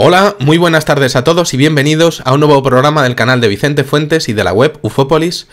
Hola, muy buenas tardes a todos y bienvenidos a un nuevo programa del canal de Vicente Fuentes y de la web Ufópolis.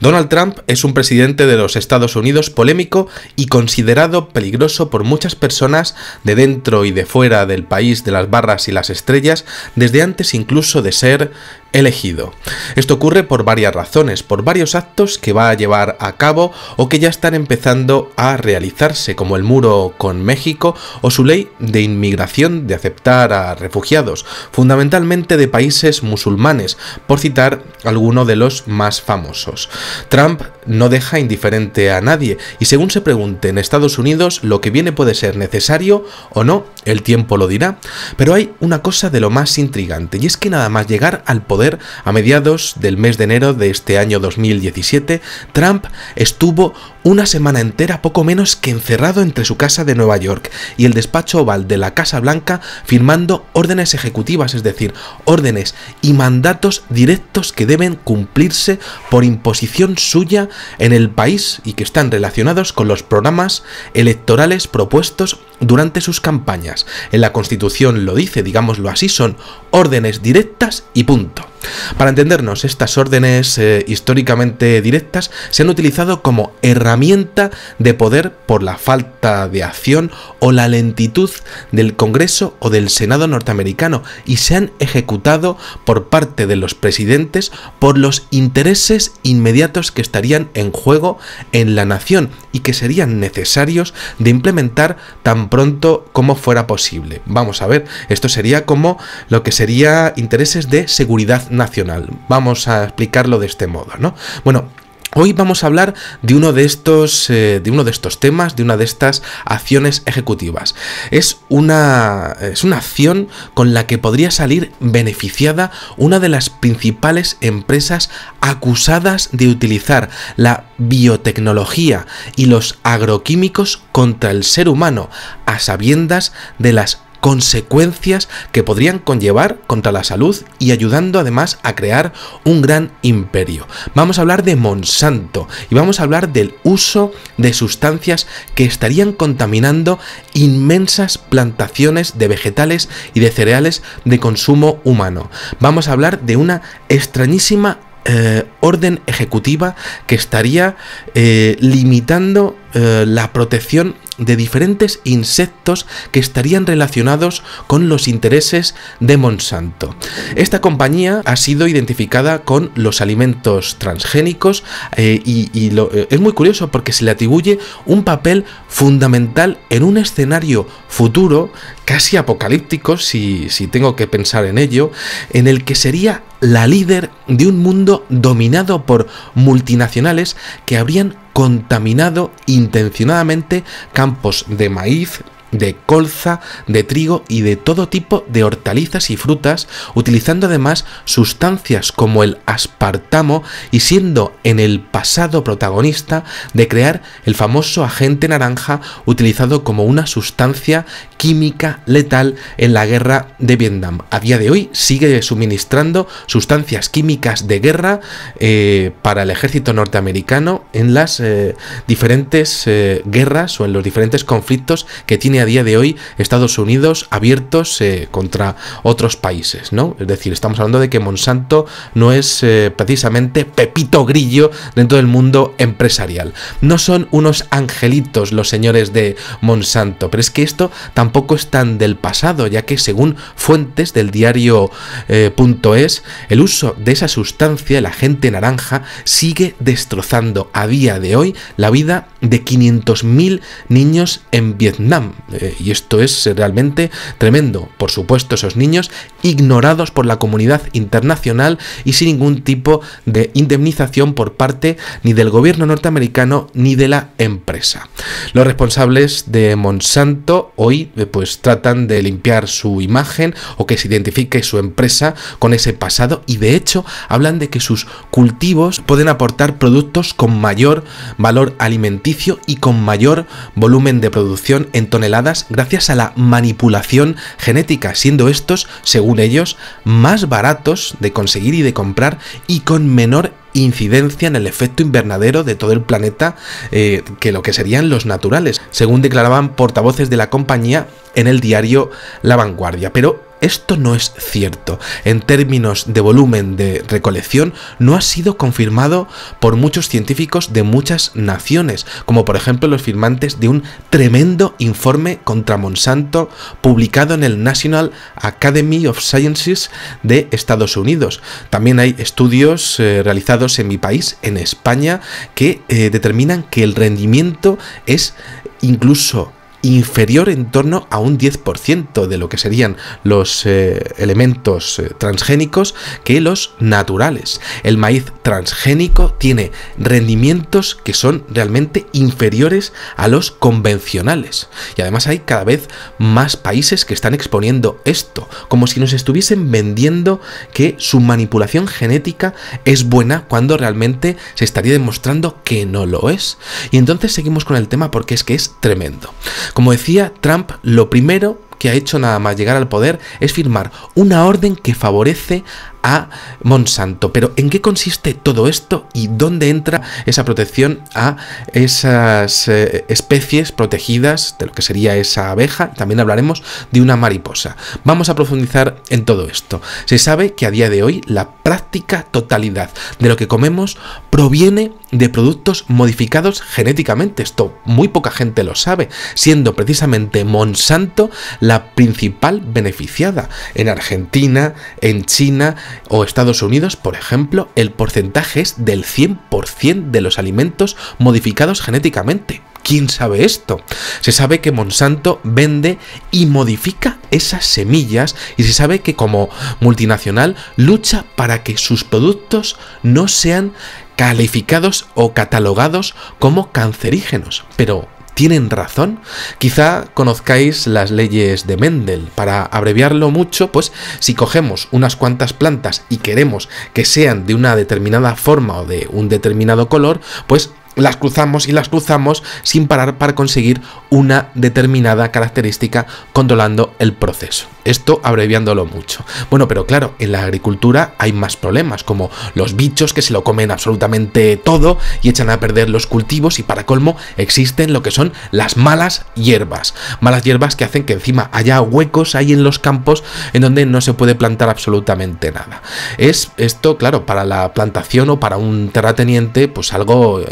Donald Trump es un presidente de los Estados Unidos polémico y considerado peligroso por muchas personas de dentro y de fuera del país de las barras y las estrellas desde antes incluso de ser elegido. Esto ocurre por varias razones, por varios actos que va a llevar a cabo o que ya están empezando a realizarse, como el muro con México o su ley de inmigración de aceptar a refugiados, fundamentalmente de países musulmanes, por citar alguno de los más famosos. Trump no deja indiferente a nadie y según se pregunte en Estados Unidos lo que viene puede ser necesario o no, el tiempo lo dirá, pero hay una cosa de lo más intrigante y es que nada más llegar al poder a mediados del mes de enero de este año 2017, Trump estuvo una semana entera poco menos que encerrado entre su casa de Nueva York y el despacho oval de la Casa Blanca firmando órdenes ejecutivas, es decir, órdenes y mandatos directos que deben cumplirse por imposición suya en el país y que están relacionados con los programas electorales propuestos durante sus campañas. En la Constitución lo dice, digámoslo así, son órdenes directas y punto. Para entendernos, estas órdenes eh, históricamente directas se han utilizado como herramienta de poder por la falta de acción o la lentitud del Congreso o del Senado norteamericano y se han ejecutado por parte de los presidentes por los intereses inmediatos que estarían en juego en la nación y que serían necesarios de implementar tan pronto como fuera posible. Vamos a ver, esto sería como lo que sería intereses de seguridad nacional. Vamos a explicarlo de este modo, ¿no? Bueno, Hoy vamos a hablar de uno de estos, eh, de uno de estos temas, de una de estas acciones ejecutivas. Es una, es una acción con la que podría salir beneficiada una de las principales empresas acusadas de utilizar la biotecnología y los agroquímicos contra el ser humano, a sabiendas de las consecuencias que podrían conllevar contra la salud y ayudando además a crear un gran imperio. Vamos a hablar de Monsanto y vamos a hablar del uso de sustancias que estarían contaminando inmensas plantaciones de vegetales y de cereales de consumo humano. Vamos a hablar de una extrañísima eh, orden ejecutiva que estaría eh, limitando eh, la protección de diferentes insectos que estarían relacionados con los intereses de Monsanto. Esta compañía ha sido identificada con los alimentos transgénicos eh, y, eh, es muy curioso porque se le atribuye un papel fundamental en un escenario futuro, casi apocalíptico si, si tengo que pensar en ello, en el que sería la líder de un mundo dominado por multinacionales que habrían contaminado intencionadamente campos de maíz, de colza, de trigo y de todo tipo de hortalizas y frutas, utilizando además sustancias como el aspartamo y siendo en el pasado protagonista de crear el famoso agente naranja utilizado como una sustancia química letal en la guerra de Vietnam. A día de hoy sigue suministrando sustancias químicas de guerra eh, para el ejército norteamericano en las eh, diferentes eh, guerras o en los diferentes conflictos que tiene a día de hoy Estados Unidos abiertos eh, contra otros países, ¿no? Es decir, estamos hablando de que Monsanto no es eh, precisamente Pepito Grillo dentro del mundo empresarial. No son unos angelitos los señores de Monsanto, pero es que esto tampoco es tan del pasado, ya que según fuentes del diario eh, es, el uso de esa sustancia, la gente naranja, sigue destrozando a día de hoy la vida de 500.000 niños en Vietnam. Eh, y esto es eh, realmente tremendo. Por supuesto, esos niños ignorados por la comunidad internacional y sin ningún tipo de indemnización por parte ni del gobierno norteamericano ni de la empresa. Los responsables de Monsanto hoy eh, pues tratan de limpiar su imagen o que se identifique su empresa con ese pasado y de hecho hablan de que sus cultivos pueden aportar productos con mayor valor alimenticio y con mayor volumen de producción en toneladas gracias a la manipulación genética, siendo estos, según ellos, más baratos de conseguir y de comprar y con menor incidencia en el efecto invernadero de todo el planeta eh, que lo que serían los naturales, según declaraban portavoces de la compañía en el diario La Vanguardia. Pero esto no es cierto. En términos de volumen de recolección, no ha sido confirmado por muchos científicos de muchas naciones, como por ejemplo los firmantes de un tremendo informe contra Monsanto publicado en el National Academy of Sciences de Estados Unidos. También hay estudios eh, realizados en mi país, en España, que eh, determinan que el rendimiento es incluso inferior en torno a un 10% de lo que serían los eh, elementos eh, transgénicos que los naturales. El maíz transgénico tiene rendimientos que son realmente inferiores a los convencionales. Y además hay cada vez más países que están exponiendo esto, como si nos estuviesen vendiendo que su manipulación genética es buena cuando realmente se estaría demostrando que no lo es. Y entonces seguimos con el tema porque es que es tremendo. Como decía Trump, lo primero que ha hecho nada más llegar al poder es firmar una orden que favorece a Monsanto. Pero ¿en qué consiste todo esto y dónde entra esa protección a esas eh, especies protegidas de lo que sería esa abeja? También hablaremos de una mariposa. Vamos a profundizar en todo esto. Se sabe que a día de hoy la práctica totalidad de lo que comemos proviene de productos modificados genéticamente. Esto muy poca gente lo sabe, siendo precisamente Monsanto la principal beneficiada en Argentina, en China, o Estados Unidos, por ejemplo, el porcentaje es del 100% de los alimentos modificados genéticamente. ¿Quién sabe esto? Se sabe que Monsanto vende y modifica esas semillas y se sabe que como multinacional lucha para que sus productos no sean calificados o catalogados como cancerígenos. Pero tienen razón? Quizá conozcáis las leyes de Mendel. Para abreviarlo mucho, pues si cogemos unas cuantas plantas y queremos que sean de una determinada forma o de un determinado color, pues las cruzamos y las cruzamos sin parar para conseguir una determinada característica controlando el proceso. Esto abreviándolo mucho. Bueno, pero claro, en la agricultura hay más problemas, como los bichos que se lo comen absolutamente todo y echan a perder los cultivos y para colmo existen lo que son las malas hierbas. Malas hierbas que hacen que encima haya huecos ahí en los campos en donde no se puede plantar absolutamente nada. Es esto, claro, para la plantación o para un terrateniente, pues algo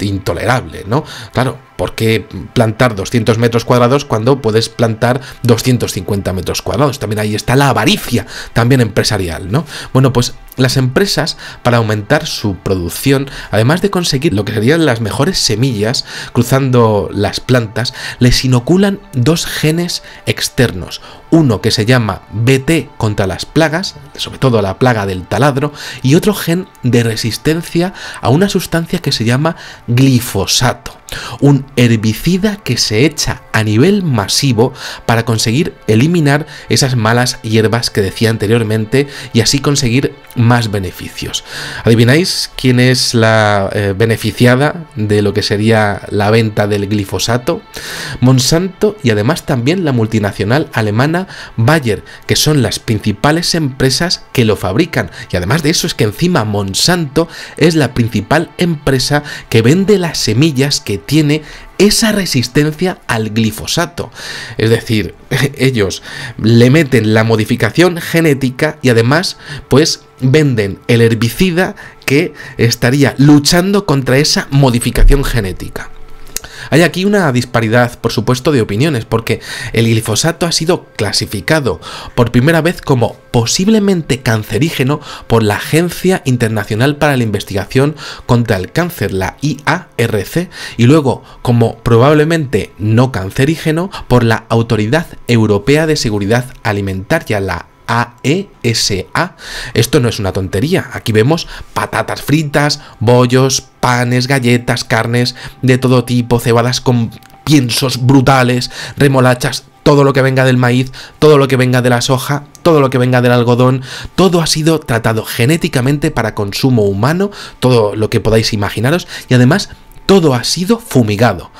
intolerable, ¿no? Claro, ¿por qué plantar 200 metros cuadrados cuando puedes plantar 250 metros cuadrados? También ahí está la avaricia, también empresarial, ¿no? Bueno, pues las empresas para aumentar su producción, además de conseguir lo que serían las mejores semillas cruzando las plantas, les inoculan dos genes externos. Uno que se llama BT contra las plagas, sobre todo la plaga del taladro, y otro gen de resistencia a una sustancia que se llama glifosato, un herbicida que se echa a nivel masivo para conseguir eliminar esas malas hierbas que decía anteriormente y así conseguir más beneficios. ¿Adivináis quién es la eh, beneficiada de lo que sería la venta del glifosato? Monsanto y además también la multinacional alemana Bayer, que son las principales empresas que lo fabrican. Y además de eso es que encima Monsanto es la principal empresa que vende las semillas que tiene esa resistencia al glifosato. Es decir, ellos le meten la modificación genética y además pues venden el herbicida que estaría luchando contra esa modificación genética. Hay aquí una disparidad, por supuesto, de opiniones, porque el glifosato ha sido clasificado por primera vez como posiblemente cancerígeno por la Agencia Internacional para la Investigación contra el Cáncer, la IARC, y luego como probablemente no cancerígeno por la Autoridad Europea de Seguridad Alimentaria, la AESA. E Esto no es una tontería. Aquí vemos patatas fritas, bollos, panes, galletas, carnes de todo tipo, cebadas con piensos brutales, remolachas, todo lo que venga del maíz, todo lo que venga de la soja, todo lo que venga del algodón, todo ha sido tratado genéticamente para consumo humano, todo lo que podáis imaginaros, y además todo ha sido fumigado,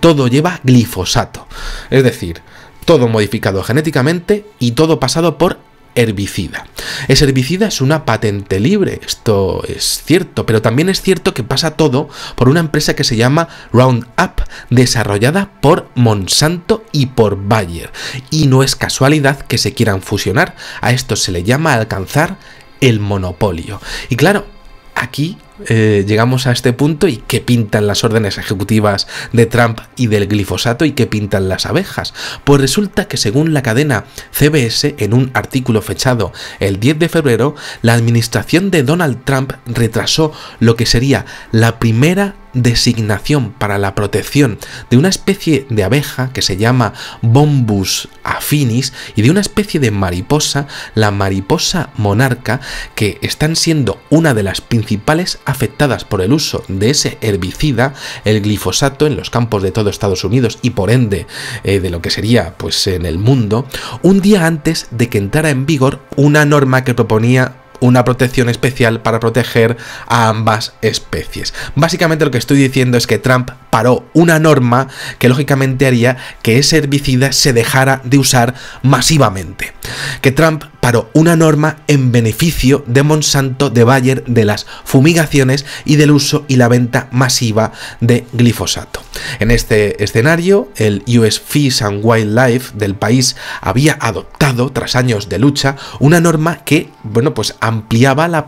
todo lleva glifosato, es decir, todo modificado genéticamente y todo pasado por herbicida. Es herbicida es una patente libre, esto es cierto, pero también es cierto que pasa todo por una empresa que se llama Roundup, desarrollada por Monsanto y por Bayer. Y no es casualidad que se quieran fusionar, a esto se le llama alcanzar el monopolio. Y claro, aquí eh, llegamos a este punto y qué pintan las órdenes ejecutivas de Trump y del glifosato y qué pintan las abejas. Pues resulta que según la cadena CBS, en un artículo fechado el 10 de febrero, la administración de Donald Trump retrasó lo que sería la primera designación para la protección de una especie de abeja que se llama Bombus affinis y de una especie de mariposa, la mariposa monarca, que están siendo una de las principales afectadas por el uso de ese herbicida, el glifosato, en los campos de todo Estados Unidos y por ende eh, de lo que sería pues en el mundo, un día antes de que entrara en vigor una norma que proponía una protección especial para proteger a ambas especies. Básicamente lo que estoy diciendo es que Trump paró una norma que lógicamente haría que ese herbicida se dejara de usar masivamente. Que Trump paró una norma en beneficio de Monsanto, de Bayer, de las fumigaciones y del uso y la venta masiva de glifosato. En este escenario, el US Fish and Wildlife del país había adoptado, tras años de lucha, una norma que, bueno, pues ampliaba la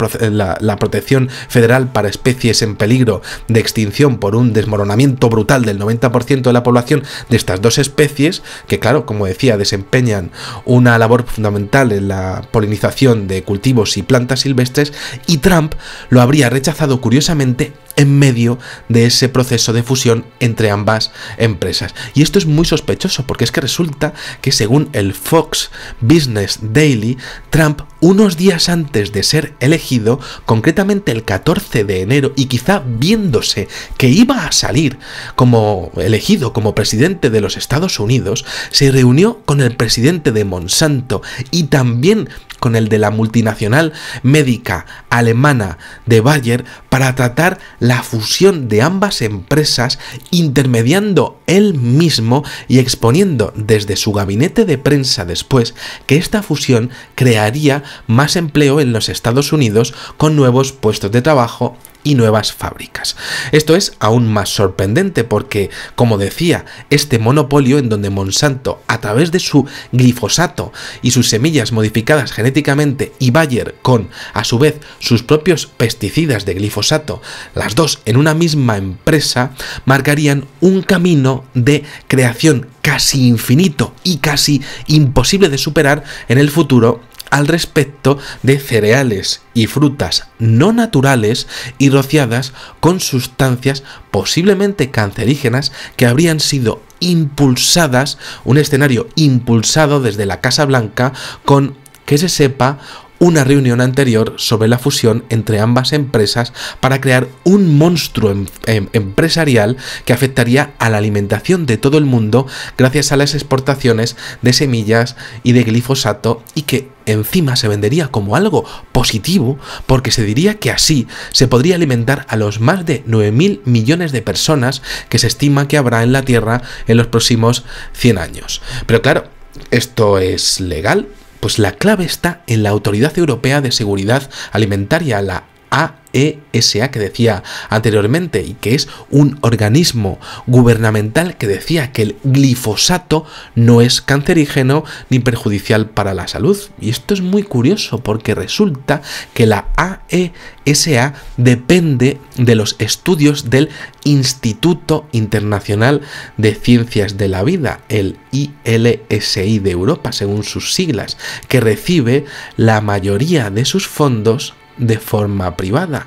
protección federal para especies en peligro de extinción por un desmoronamiento brutal del 90% de la población de estas dos especies, que claro, como decía, desempeñan una labor fundamental en la polinización de cultivos y plantas silvestres, y Trump lo habría rechazado curiosamente en medio de ese proceso de fusión entre ambas empresas. Y esto es muy sospechoso porque es que resulta que según el Fox Business Daily, Trump unos días antes de ser elegido, concretamente el 14 de enero, y quizá viéndose que iba a salir como elegido como presidente de los Estados Unidos, se reunió con el presidente de Monsanto y también con el de la multinacional médica alemana de Bayer para tratar la fusión de ambas empresas, intermediando él mismo y exponiendo desde su gabinete de prensa después que esta fusión crearía más empleo en los Estados Unidos con nuevos puestos de trabajo y nuevas fábricas. Esto es aún más sorprendente porque, como decía, este monopolio en donde Monsanto, a través de su glifosato y sus semillas modificadas genéticamente y Bayer con, a su vez, sus propios pesticidas de glifosato, las dos en una misma empresa, marcarían un camino de creación casi infinito y casi imposible de superar en el futuro al respecto de cereales y frutas no naturales y rociadas con sustancias posiblemente cancerígenas que habrían sido impulsadas, un escenario impulsado desde la Casa Blanca con que se sepa una reunión anterior sobre la fusión entre ambas empresas para crear un monstruo em-, em-, empresarial que afectaría a la alimentación de todo el mundo gracias a las exportaciones de semillas y de glifosato y que encima se vendería como algo positivo porque se diría que así se podría alimentar a los más de 9.000 millones de personas que se estima que habrá en la Tierra en los próximos 100 años. Pero claro, esto es legal, pues la clave está en la Autoridad Europea de Seguridad Alimentaria, la AESA e que decía anteriormente y que es un organismo gubernamental que decía que el glifosato no es cancerígeno ni perjudicial para la salud. Y esto es muy curioso porque resulta que la AESA e depende de los estudios del Instituto Internacional de Ciencias de la Vida, el ILSI de Europa, según sus siglas, que recibe la mayoría de sus fondos de forma privada.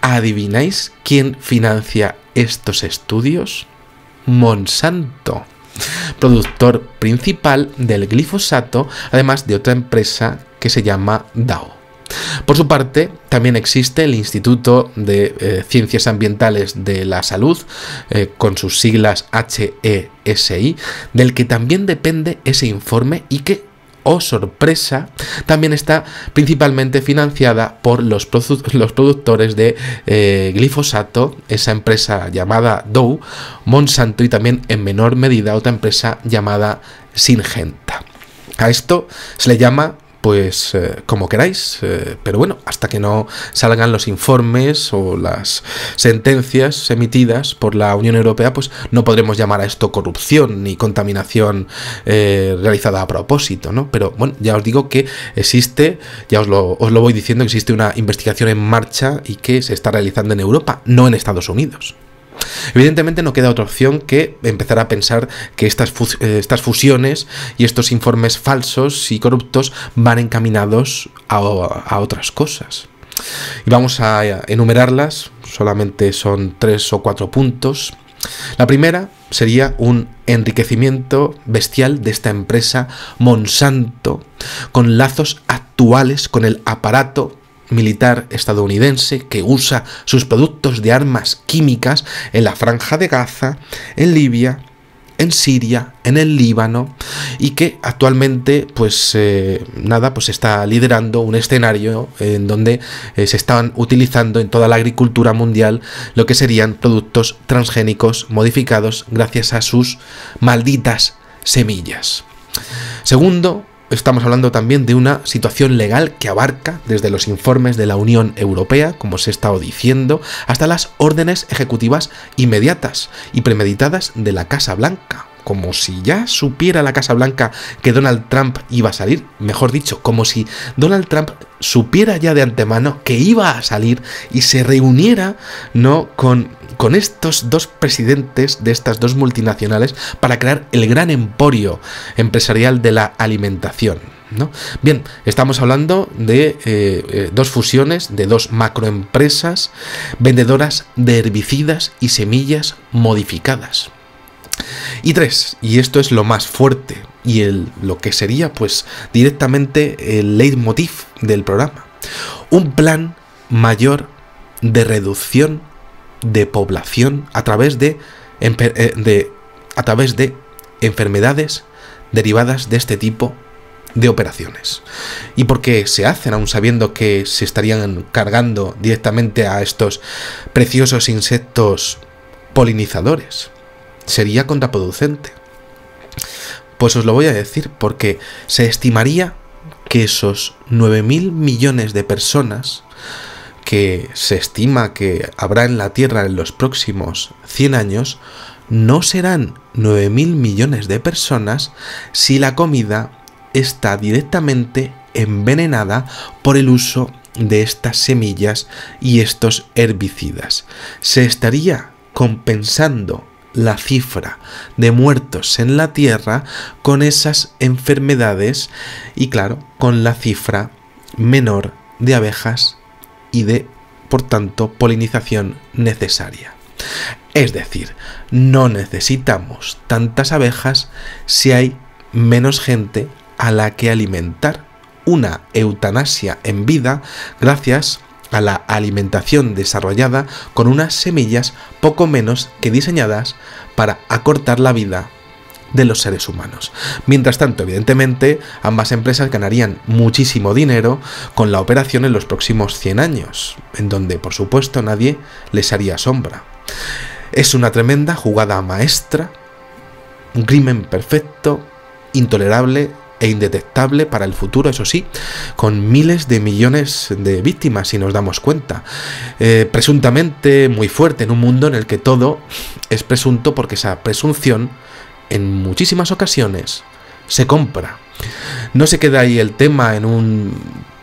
¿Adivináis quién financia estos estudios? Monsanto, productor principal del glifosato, además de otra empresa que se llama dao Por su parte, también existe el Instituto de eh, Ciencias Ambientales de la Salud, eh, con sus siglas HESI, del que también depende ese informe y que o sorpresa, también está principalmente financiada por los, los productores de eh, glifosato, esa empresa llamada Dow, Monsanto y también en menor medida otra empresa llamada Syngenta. A esto se le llama pues eh, como queráis, eh, pero bueno, hasta que no salgan los informes o las sentencias emitidas por la Unión Europea, pues no podremos llamar a esto corrupción ni contaminación eh, realizada a propósito, ¿no? Pero bueno, ya os digo que existe, ya os lo, os lo voy diciendo, existe una investigación en marcha y que se está realizando en Europa, no en Estados Unidos. Evidentemente no queda otra opción que empezar a pensar que eh, estas, fusiones y estos informes falsos y corruptos van encaminados a, a otras cosas. Y vamos a enumerarlas, solamente son tres o cuatro puntos. La primera sería un enriquecimiento bestial de esta empresa Monsanto, con lazos actuales con el aparato militar estadounidense que usa sus productos de armas químicas en la franja de Gaza, en Libia, en Siria, en el Líbano y que actualmente pues eh, nada pues está liderando un escenario en donde eh, se están utilizando en toda la agricultura mundial lo que serían productos transgénicos modificados gracias a sus malditas semillas. Segundo, estamos hablando también de una situación legal que abarca desde los informes de la Unión Europea, como se ha estado diciendo, hasta las órdenes ejecutivas inmediatas y premeditadas de la Casa Blanca. Como si ya supiera la Casa Blanca que Donald Trump iba a salir, mejor dicho, como si Donald Trump supiera ya de antemano que iba a salir y se reuniera no con con estos dos presidentes de estas dos multinacionales para crear el gran emporio empresarial de la alimentación. Bien, estamos hablando de eh, eh, dos fusiones de dos macroempresas vendedoras de herbicidas y semillas modificadas. Y tres, y esto es lo más fuerte y lo que sería pues directamente el leitmotiv del programa, un plan mayor de reducción de población a través eh, de, a través de enfermedades derivadas de este tipo de operaciones. Y porque se hacen, aún sabiendo que se estarían cargando directamente a estos preciosos insectos polinizadores, sería contraproducente. Pues os lo voy a decir porque se estimaría que esos 9.000 millones de personas que se estima que habrá en la Tierra en los próximos 100 años, no serán 9.000 millones de personas si la comida está directamente envenenada por el uso de estas semillas y estos herbicidas. Se estaría compensando la cifra de muertos en la Tierra con esas enfermedades y claro, con la cifra menor de abejas y de, por tanto, polinización necesaria. Es decir, no necesitamos tantas abejas si hay menos gente a la que alimentar. Una eutanasia en vida gracias a la alimentación desarrollada con unas semillas poco menos que diseñadas para acortar la vida de los seres humanos. Mientras tanto, evidentemente, ambas empresas ganarían muchísimo dinero con la operación en los próximos 100 años, en donde, por supuesto, nadie les haría sombra. Es una tremenda jugada maestra, un crimen perfecto, intolerable e indetectable para el futuro, eso sí, con miles de millones de víctimas, si nos damos cuenta. Eh, presuntamente muy fuerte en un mundo en el que todo es presunto porque esa presunción en muchísimas ocasiones se compra. No se queda ahí el tema en un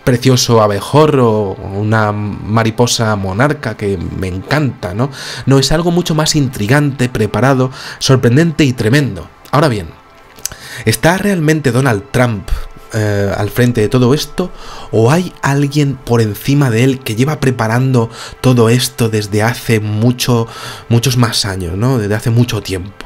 precioso abejorro, una mariposa monarca que me encanta, ¿no? No es algo mucho más intrigante, preparado, sorprendente y tremendo. Ahora bien, ¿está realmente Donald Trump eh, al frente de todo esto? ¿O hay alguien por encima de él que lleva preparando todo esto desde hace mucho, muchos más años, ¿no? Desde hace mucho tiempo.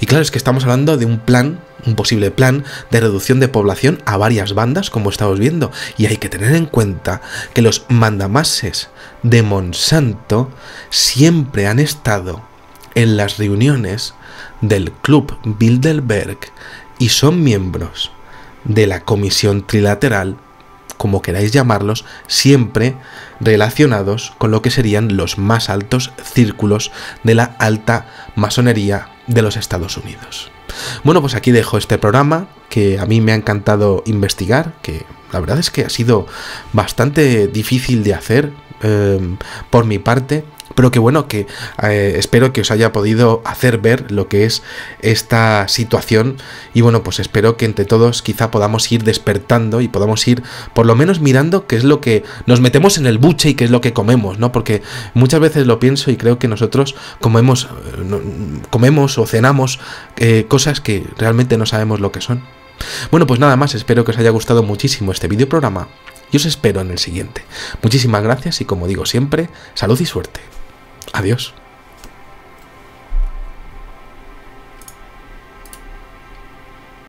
Y claro, es que estamos hablando de un plan, un posible plan de reducción de población a varias bandas, como estamos viendo. Y hay que tener en cuenta que los mandamases de Monsanto siempre han estado en las reuniones del Club Bilderberg y son miembros de la Comisión Trilateral, como queráis llamarlos, siempre relacionados con lo que serían los más altos círculos de la alta masonería de los Estados Unidos. Bueno, pues aquí dejo este programa que a mí me ha encantado investigar, que la verdad es que ha sido bastante difícil de hacer eh, por mi parte pero que bueno, que eh, espero que os haya podido hacer ver lo que es esta situación. Y bueno, pues espero que entre todos quizá podamos ir despertando y podamos ir por lo menos mirando qué es lo que nos metemos en el buche y qué es lo que comemos, ¿no? Porque muchas veces lo pienso y creo que nosotros comemos, eh, comemos o cenamos eh, cosas que realmente no sabemos lo que son. Bueno, pues nada más, espero que os haya gustado muchísimo este videoprograma y os espero en el siguiente. Muchísimas gracias y como digo siempre, salud y suerte. Adiós.